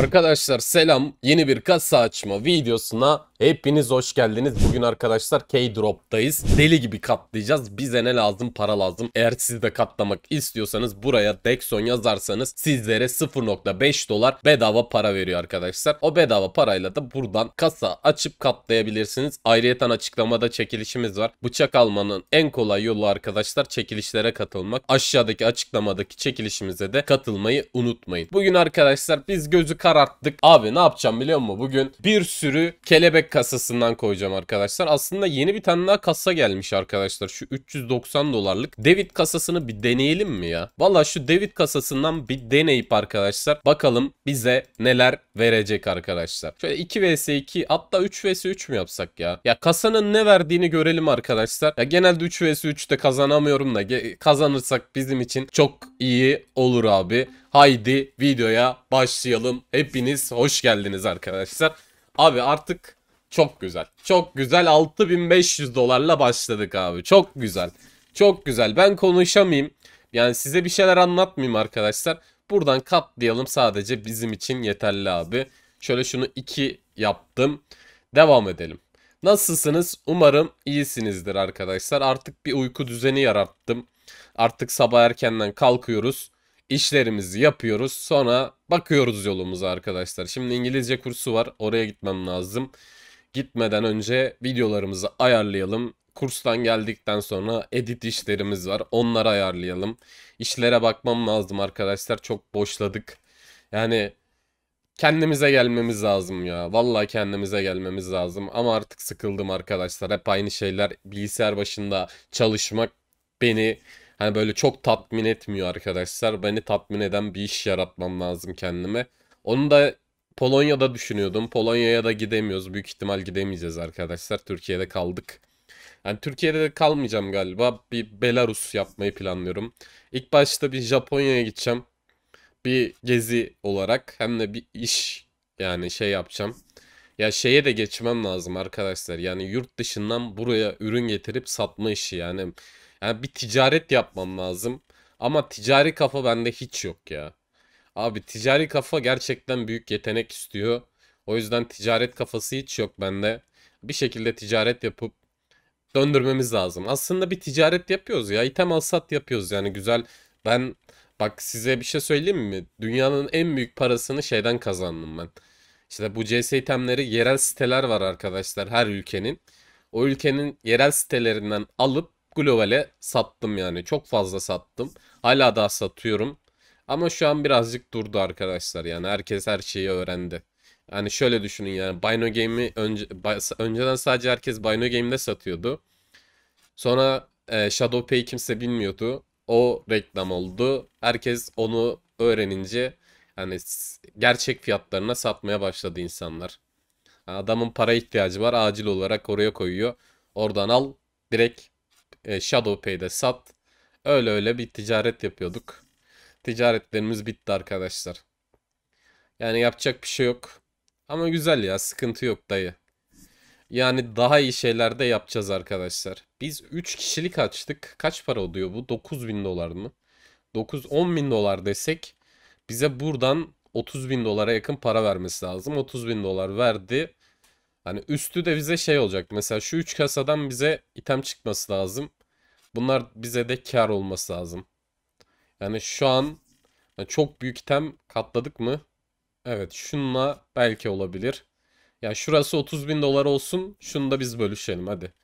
Arkadaşlar selam. Yeni bir kasa açma videosuna Hepiniz hoş geldiniz. Bugün arkadaşlar K-Drop'tayız. Deli gibi katlayacağız. Bize ne lazım? Para lazım. Eğer siz de katlamak istiyorsanız buraya Dexon yazarsanız sizlere 0.5 dolar bedava para veriyor arkadaşlar. O bedava parayla da buradan kasa açıp katlayabilirsiniz. Ayrıyeten açıklamada çekilişimiz var. Bıçak almanın en kolay yolu arkadaşlar çekilişlere katılmak. Aşağıdaki açıklamadaki çekilişimize de katılmayı unutmayın. Bugün arkadaşlar biz gözü kararttık. Abi ne yapacağım biliyor musun? Bugün bir sürü kelebek kasasından koyacağım arkadaşlar. Aslında yeni bir tane daha kasa gelmiş arkadaşlar. Şu 390 dolarlık David kasasını bir deneyelim mi ya? Valla şu David kasasından bir deneyip arkadaşlar bakalım bize neler verecek arkadaşlar. Şöyle 2 vs 2 hatta 3 vs 3 mü yapsak ya? Ya kasanın ne verdiğini görelim arkadaşlar. Ya genelde 3 vs 3'te kazanamıyorum da kazanırsak bizim için çok iyi olur abi. Haydi videoya başlayalım. Hepiniz hoş geldiniz arkadaşlar. Abi artık çok güzel. Çok güzel. 6500 dolarla başladık abi. Çok güzel. Çok güzel. Ben konuşamayayım. Yani size bir şeyler anlatmayayım arkadaşlar. Buradan katlayalım sadece bizim için yeterli abi. Şöyle şunu 2 yaptım. Devam edelim. Nasılsınız? Umarım iyisinizdir arkadaşlar. Artık bir uyku düzeni yarattım. Artık sabah erkenden kalkıyoruz. İşlerimizi yapıyoruz. Sonra bakıyoruz yolumuza arkadaşlar. Şimdi İngilizce kursu var. Oraya gitmem lazım gitmeden önce videolarımızı ayarlayalım. Kurstan geldikten sonra edit işlerimiz var. Onları ayarlayalım. İşlere bakmam lazım arkadaşlar. Çok boşladık. Yani kendimize gelmemiz lazım ya. Vallahi kendimize gelmemiz lazım. Ama artık sıkıldım arkadaşlar. Hep aynı şeyler. Bilgisayar başında çalışmak beni hani böyle çok tatmin etmiyor arkadaşlar. Beni tatmin eden bir iş yaratmam lazım kendime. Onu da Polonya'da düşünüyordum. Polonya'ya da gidemiyoruz. Büyük ihtimal gidemeyeceğiz arkadaşlar. Türkiye'de kaldık. Yani Türkiye'de de kalmayacağım galiba. Bir Belarus yapmayı planlıyorum. İlk başta bir Japonya'ya gideceğim. Bir gezi olarak hem de bir iş yani şey yapacağım. Ya şeye de geçmem lazım arkadaşlar. Yani yurt dışından buraya ürün getirip satma işi yani. Yani bir ticaret yapmam lazım. Ama ticari kafa bende hiç yok ya. Abi ticari kafa gerçekten büyük yetenek istiyor. O yüzden ticaret kafası hiç yok bende. Bir şekilde ticaret yapıp döndürmemiz lazım. Aslında bir ticaret yapıyoruz ya. İtem al sat yapıyoruz yani güzel. Ben bak size bir şey söyleyeyim mi? Dünyanın en büyük parasını şeyden kazandım ben. İşte bu CS itemleri yerel siteler var arkadaşlar her ülkenin. O ülkenin yerel sitelerinden alıp globale sattım yani. Çok fazla sattım. Hala daha satıyorum. Ama şu an birazcık durdu arkadaşlar. Yani herkes her şeyi öğrendi. Yani şöyle düşünün yani Bino Game'i önce, önceden sadece herkes Bino Game'de satıyordu. Sonra e, Shadow Pay kimse bilmiyordu. O reklam oldu. Herkes onu öğrenince yani gerçek fiyatlarına satmaya başladı insanlar. adamın para ihtiyacı var. Acil olarak oraya koyuyor. Oradan al. Direkt e, Shadow Pay'de sat. Öyle öyle bir ticaret yapıyorduk ticaretlerimiz bitti arkadaşlar. Yani yapacak bir şey yok. Ama güzel ya sıkıntı yok dayı. Yani daha iyi şeyler de yapacağız arkadaşlar. Biz 3 kişilik açtık. Kaç para oluyor bu? 9 bin dolar mı? 9-10 bin dolar desek bize buradan 30 bin dolara yakın para vermesi lazım. 30 bin dolar verdi. Hani üstü de bize şey olacak. Mesela şu 3 kasadan bize item çıkması lazım. Bunlar bize de kar olması lazım. Yani şu an yani çok büyük item katladık mı? Evet şunla belki olabilir. Ya yani şurası 30 bin dolar olsun. Şunu da biz bölüşelim hadi.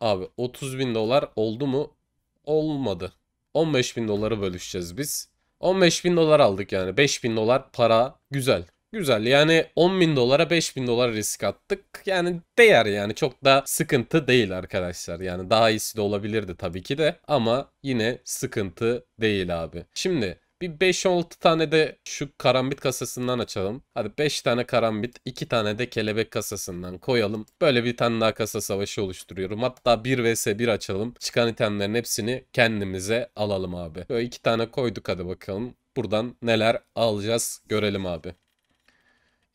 Abi 30 bin dolar oldu mu? Olmadı. 15 bin doları bölüşeceğiz biz. 15 bin dolar aldık yani. 5 bin dolar para güzel. Güzel yani 10 bin dolara 5 bin dolar risk attık. Yani değer yani çok da sıkıntı değil arkadaşlar. Yani daha iyisi de olabilirdi tabii ki de ama yine sıkıntı değil abi. Şimdi bir 5-6 tane de şu karambit kasasından açalım. Hadi 5 tane karambit, 2 tane de kelebek kasasından koyalım. Böyle bir tane daha kasa savaşı oluşturuyorum. Hatta 1 vs 1 açalım. Çıkan itemlerin hepsini kendimize alalım abi. Böyle 2 tane koyduk hadi bakalım. Buradan neler alacağız görelim abi.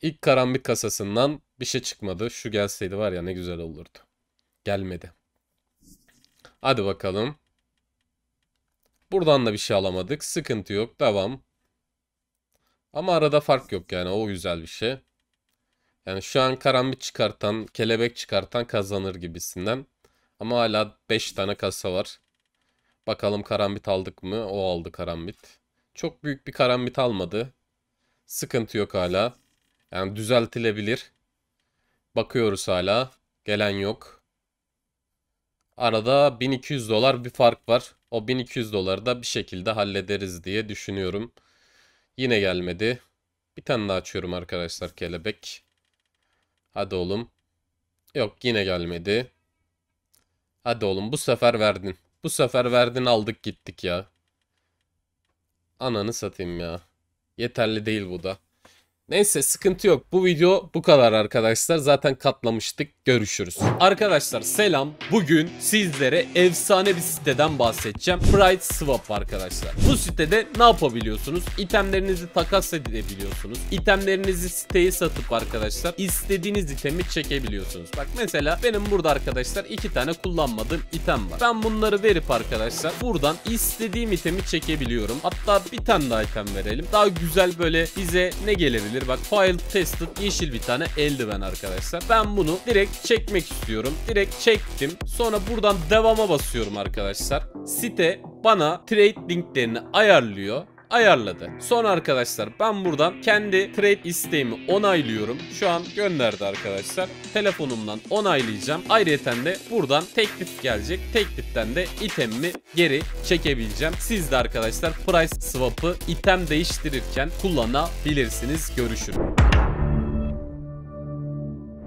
İlk karambit kasasından bir şey çıkmadı. Şu gelseydi var ya ne güzel olurdu. Gelmedi. Hadi bakalım. Buradan da bir şey alamadık. Sıkıntı yok. Devam. Ama arada fark yok yani. O güzel bir şey. Yani şu an karambit çıkartan, kelebek çıkartan kazanır gibisinden. Ama hala 5 tane kasa var. Bakalım karambit aldık mı? O aldı karambit. Çok büyük bir karambit almadı. Sıkıntı yok hala. Yani düzeltilebilir. Bakıyoruz hala. Gelen yok. Arada 1200 dolar bir fark var. O 1200 doları da bir şekilde hallederiz diye düşünüyorum. Yine gelmedi. Bir tane daha açıyorum arkadaşlar kelebek. Hadi oğlum. Yok yine gelmedi. Hadi oğlum bu sefer verdin. Bu sefer verdin aldık gittik ya. Ananı satayım ya. Yeterli değil bu da. Neyse sıkıntı yok. Bu video bu kadar arkadaşlar. Zaten katlamıştık. Görüşürüz. Arkadaşlar selam. Bugün sizlere efsane bir siteden bahsedeceğim. Bright Swap arkadaşlar. Bu sitede ne yapabiliyorsunuz? İtemlerinizi takas edebiliyorsunuz. İtemlerinizi siteye satıp arkadaşlar istediğiniz itemi çekebiliyorsunuz. Bak mesela benim burada arkadaşlar iki tane kullanmadığım item var. Ben bunları verip arkadaşlar buradan istediğim itemi çekebiliyorum. Hatta bir tane daha item verelim. Daha güzel böyle bize ne gelebilir? olabilir. Bak File Tested yeşil bir tane eldiven arkadaşlar. Ben bunu direkt çekmek istiyorum. Direkt çektim. Sonra buradan devama basıyorum arkadaşlar. Site bana trade linklerini ayarlıyor ayarladı. Son arkadaşlar ben buradan kendi trade isteğimi onaylıyorum. Şu an gönderdi arkadaşlar. Telefonumdan onaylayacağım. Ayrıca de buradan teklif gelecek. Tekliften de itemimi geri çekebileceğim. Siz de arkadaşlar price swap'ı item değiştirirken kullanabilirsiniz. Görüşürüz.